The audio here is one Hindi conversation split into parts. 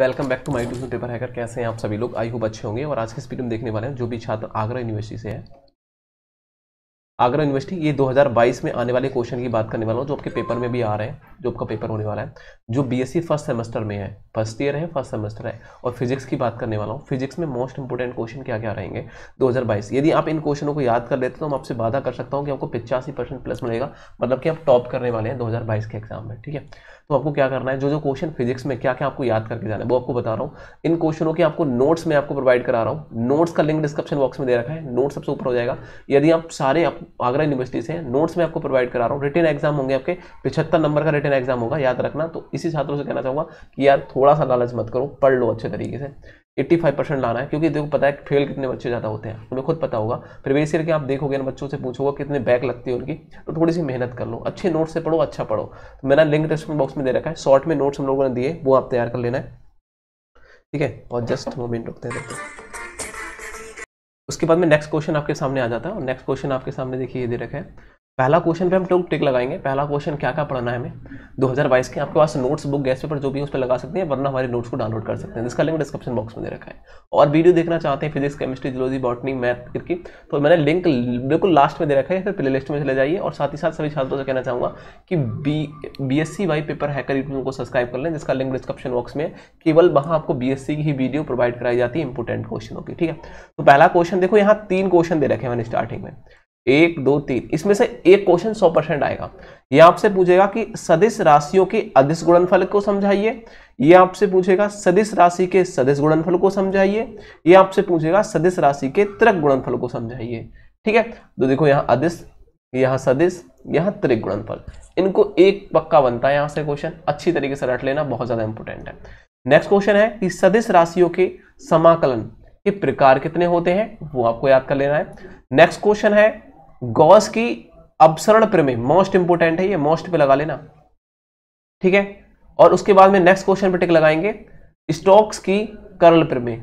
welcome back to my tuition paper hacker कैसे हैं आप सभी लोग आई होप अच्छे होंगे और आज के स्पीड में देखने वाले हैं जो भी छात्र आगरा यूनिवर्सिटी से है आगरा यूनिवर्सिटी ये 2022 में आने वाले क्वेश्चन की बात करने वाला हूँ जो आपके पेपर में भी आ रहे हैं जो आपका पेपर होने वाला है जो बीएससी फर्स्ट सेमेस्टर में है फर्स्ट ईयर है फर्स्ट सेमेस्टर है और फिजिक्स की बात करने वाला हूँ फिजिक्स में मोस्ट इंपॉर्टेंट क्वेश्चन क्या क्या रहेंगे 2022 यदि आप इन क्वेश्चनों को याद कर लेते तो मैं आपसे वादा कर सकता हूँ कि आपको पिचासी प्लस मिलेगा मतलब कि आप टॉप करने वाले हैं दो के एग्जाम में ठीक है तो आपको क्या करना है जो जो क्वेश्चन फिजिक्स में क्या क्या आपको याद करके जाना है वो आपको बता रहा हूँ इन क्वेश्चनों की आपको नोट्स में आपको प्रोवाइड करा रहा हूँ नोट्स का लिंक डिस्क्रिप्शन बॉक्स में दे रखा है नोट्स सबसे ऊपर हो जाएगा यदि आप सारे आप आगरा यूनिवर्सिटी से नोट्स में आपको प्रोवाइड करा रहा हूँ रिटर्न एग्जाम होंगे आपके पिछहत्तर नंबर का रिटर्न एग्जाम होगा याद रखना तो इसी छात्रों से कहना चाहूँगा कि यार थोड़ा सा लालच मत करो पढ़ लो अच्छे तरीके से 85 परसेंट लाना है क्योंकि देखो पता है फेल कितने बच्चे ज़्यादा होते हैं उन्हें खुद पता होगा फिर वैसे करके आप देखोगे ना बच्चों से पूछोगे कितने बैक लगती है उनकी तो थोड़ी सी मेहनत कर लो अच्छे नोट्स से पढ़ो अच्छा पढ़ो तो मेरा लिंक डिस्क्रिप्शन बॉक्स में दे रखा है शॉर्ट में नोट्स हम लोगों ने दिए वो आप तैयार कर लेना है ठीक है और जस्ट मोमेंट रुकते हैं उसके बाद में नेक्स्ट क्वेश्चन आपके सामने आ जाता है और नेक्स्ट क्वेश्चन आपके सामने देखिए ये दे रखा है पहला क्वेश्चन पे हम टोक टिक लगाएंगे पहला क्वेश्चन क्या क्या पढ़ना है हमें 2022 के आपके पास नोट्स बुक गैस पेपर जो भी उस पर लगा सकते हैं वरना हमारे नोट्स को डाउनलोड कर सकते हैं जिसका लिंक डिस्क्रिप्शन बॉक्स में दे रखा है और वीडियो देखना चाहते हैं physics chemistry zoology botany math की तो मैंने लिंक बिल्कुल लास्ट में दे रखा है फिर प्ले लिस्ट में चले जाइए और साथ ही साथ सभी छात्रों से कहना चाहूँगा कि B B S C Y paper hacker YouTube को सब्सक्राइब कर लें जिसका लिंक डिस्क्रिप्शन बॉक्स में केवल वहाँ आपको बी एस सी की ही वीडियो प्रोवाइड कराई जाती है इंपोर्टेंट क्वेश्चनों की ठीक है तो पहला क्वेश्चन देखो यहाँ तीन क्वेश्चन दे रखे हैं मैंने स्टार्टिंग में एक दो तीन इसमें से एक क्वेश्चन सौ परसेंट आएगा यह आपसे पूछेगा कि सदिश राशियों के अधिस गुणनफल को समझाइए यह आपसे पूछेगा सदिश राशि के सदिश गुणनफल को समझाइए यह आपसे पूछेगा सदिश राशि के त्रिक गुणनफल को समझाइए ठीक है तो देखो यहां अधिस यहां सदिश यहां त्रिक गुणनफल इनको एक पक्का बनता है यहां से क्वेश्चन अच्छी तरीके से रट लेना बहुत ज़्यादा इंपॉर्टेंट है नेक्स्ट क्वेश्चन है कि सदिश राशियों के समाकलन के प्रकार कितने होते हैं वो आपको याद कर लेना है नेक्स्ट क्वेश्चन है गॉस की अपसरण प्रमेय मोस्ट इंपोर्टेंट है ये मोस्ट पे लगा लेना ठीक है और उसके बाद में नेक्स्ट क्वेश्चन पे टिक लगाएंगे स्टॉक्स की करल प्रमेय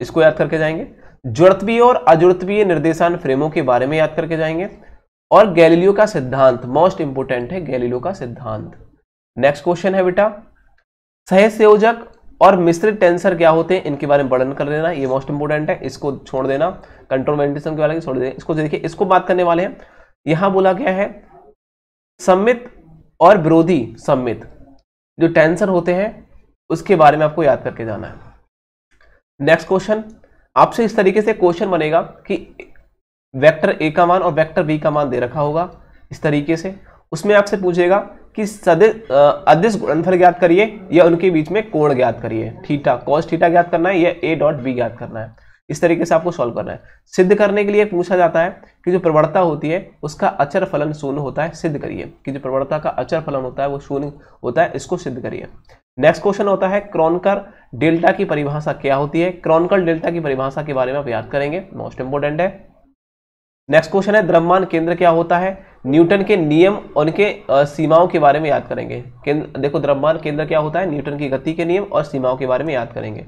इसको याद करके जाएंगे जुड़त्वीय और अजुड़वीय निर्देशान फ्रेमों के बारे में याद करके जाएंगे और गैलीलियो का सिद्धांत मोस्ट इंपोर्टेंट है गैलीलियो का सिद्धांत नेक्स्ट क्वेश्चन है बेटा सह और मिश्रित टेंसर क्या होते हैं इनके बारे में वर्णन कर लेना ये मोस्ट इंपोर्टेंट है इसको छोड़ देना कंट्रोल वेंटिलेशन के बारे में छोड़ देना इसको देखिए इसको बात करने वाले हैं यहां बोला गया है सम्मित और विरोधी सम्मित जो टेंसर होते हैं उसके बारे में आपको याद करके जाना है नेक्स्ट क्वेश्चन आपसे इस तरीके से क्वेश्चन बनेगा कि वेक्टर ए का मान और वेक्टर बी का मान दे रखा होगा इस तरीके से उसमें आपसे पूछेगा कि सदिश अदिश गुणनफल ज्ञात करिए या उनके बीच में कोण ज्ञात करिए थीटा कॉस थीटा ज्ञात करना है या ए डॉट बी ज्ञात करना है इस तरीके से आपको सॉल्व करना है सिद्ध करने के लिए पूछा जाता है कि जो प्रवणता होती है उसका अचर फलन शून्य होता है सिद्ध करिए कि जो प्रवणता का अचर फलन होता है वो शून्य होता है इसको सिद्ध करिए नेक्स्ट क्वेश्चन होता है क्रॉनकर डेल्टा की परिभाषा क्या होती है क्रॉनकर डेल्टा की परिभाषा के बारे में आप याद करेंगे मोस्ट इंपोर्टेंट है नेक्स्ट क्वेश्चन है द्रव्यमान केंद्र क्या होता है न्यूटन के नियम और उनके सीमाओं के बारे में याद करेंगे केंद्र देखो द्रव्यमान केंद्र क्या होता है न्यूटन की गति के नियम और सीमाओं के बारे में याद करेंगे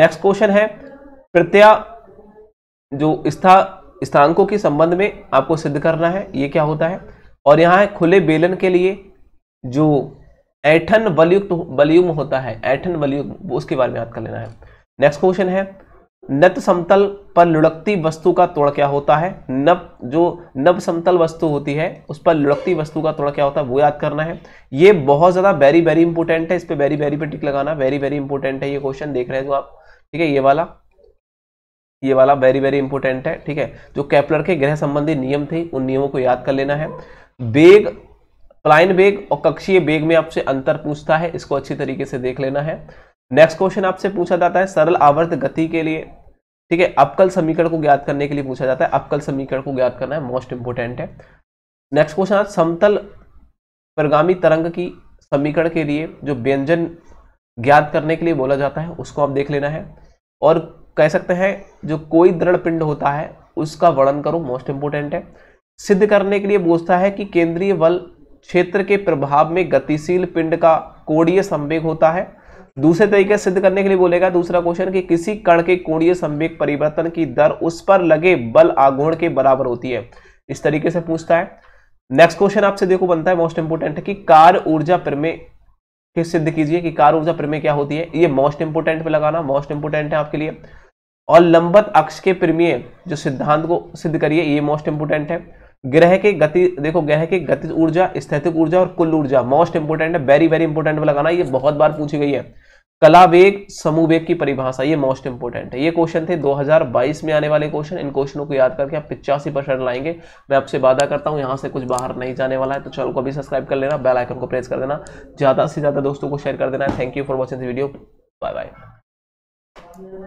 नेक्स्ट क्वेश्चन है प्रत्यय जो स्था स्थानकों के संबंध में आपको सिद्ध करना है ये क्या होता है और यहाँ है खुले बेलन के लिए जो ऐठन वलयुक्त वल्यूम होता है ऐठन वल्यूम उसके बारे में याद कर लेना है नेक्स्ट क्वेश्चन है नत समतल पर लुढ़कती वस्तु का तोड़ क्या होता है नब जो नब समतल वस्तु होती है उस पर लुढ़कती वस्तु का तोड़ क्या होता है वो याद करना है ये बहुत ज़्यादा वेरी वेरी इंपॉर्टेंट है इस पर वेरी वेरी पे टिक लगाना वेरी वेरी इंपॉर्टेंट है ये क्वेश्चन देख रहे हो आप ठीक है ये वाला ये वाला वेरी वेरी इंपॉर्टेंट है ठीक है जो कैपलर के ग्रह संबंधी नियम थे उन नियमों को याद कर लेना है बेग प्लाइन बेग और कक्षीय बेग में आपसे अंतर पूछता है इसको अच्छी तरीके से देख लेना है नेक्स्ट क्वेश्चन आपसे पूछा जाता है सरल आवर्त गति के लिए ठीक है अपकल समीकरण को ज्ञात करने के लिए पूछा जाता है अपकल समीकरण को ज्ञात करना है मोस्ट इंपोर्टेंट है नेक्स्ट क्वेश्चन है समतल परगामी तरंग की समीकरण के लिए जो व्यंजन ज्ञात करने के लिए बोला जाता है उसको आप देख लेना है और कह सकते हैं जो कोई दृढ़ पिंड होता है उसका वर्णन करो मोस्ट इंपोर्टेंट है सिद्ध करने के लिए पूछता है कि केंद्रीय बल क्षेत्र के प्रभाव में गतिशील पिंड का कोणीय संवेग होता है दूसरे तरीके सिद्ध करने के लिए बोलेगा दूसरा क्वेश्चन कि किसी कण के कोणीय संवेग परिवर्तन की दर उस पर लगे बल आगोण के बराबर होती है इस तरीके से पूछता है नेक्स्ट क्वेश्चन आपसे देखो बनता है मोस्ट इंपोर्टेंट है कि कार ऊर्जा प्रमेय फिर सिद्ध कीजिए कि कार ऊर्जा प्रमेय क्या होती है ये मोस्ट इंपोर्टेंट पे लगाना मोस्ट इंपोर्टेंट है आपके लिए और लंबत अक्ष के प्रमेय जो सिद्धांत को सिद्ध करिए ये मोस्ट इंपोर्टेंट है ग्रह के गति देखो ग्रह के गति ऊर्जा स्थितिक ऊर्जा और कुल ऊर्जा मोस्ट इंपोर्टेंट है वेरी वेरी इंपोर्टेंट लगाना ये बहुत बार पूछी गई है कला वेग समूह वेग की परिभाषा ये मोस्ट इंपोर्टेंट है ये क्वेश्चन थे 2022 में आने वाले क्वेश्चन इन क्वेश्चनों को याद करके आप पिचासी परसेंट लाएंगे मैं आपसे वादा करता हूं यहां से कुछ बाहर नहीं जाने वाला है तो चैनल को अभी सब्सक्राइब कर लेना बेल आइकन को प्रेस कर देना ज़्यादा से ज़्यादा दोस्तों को शेयर कर देना thank you for watching video bye bye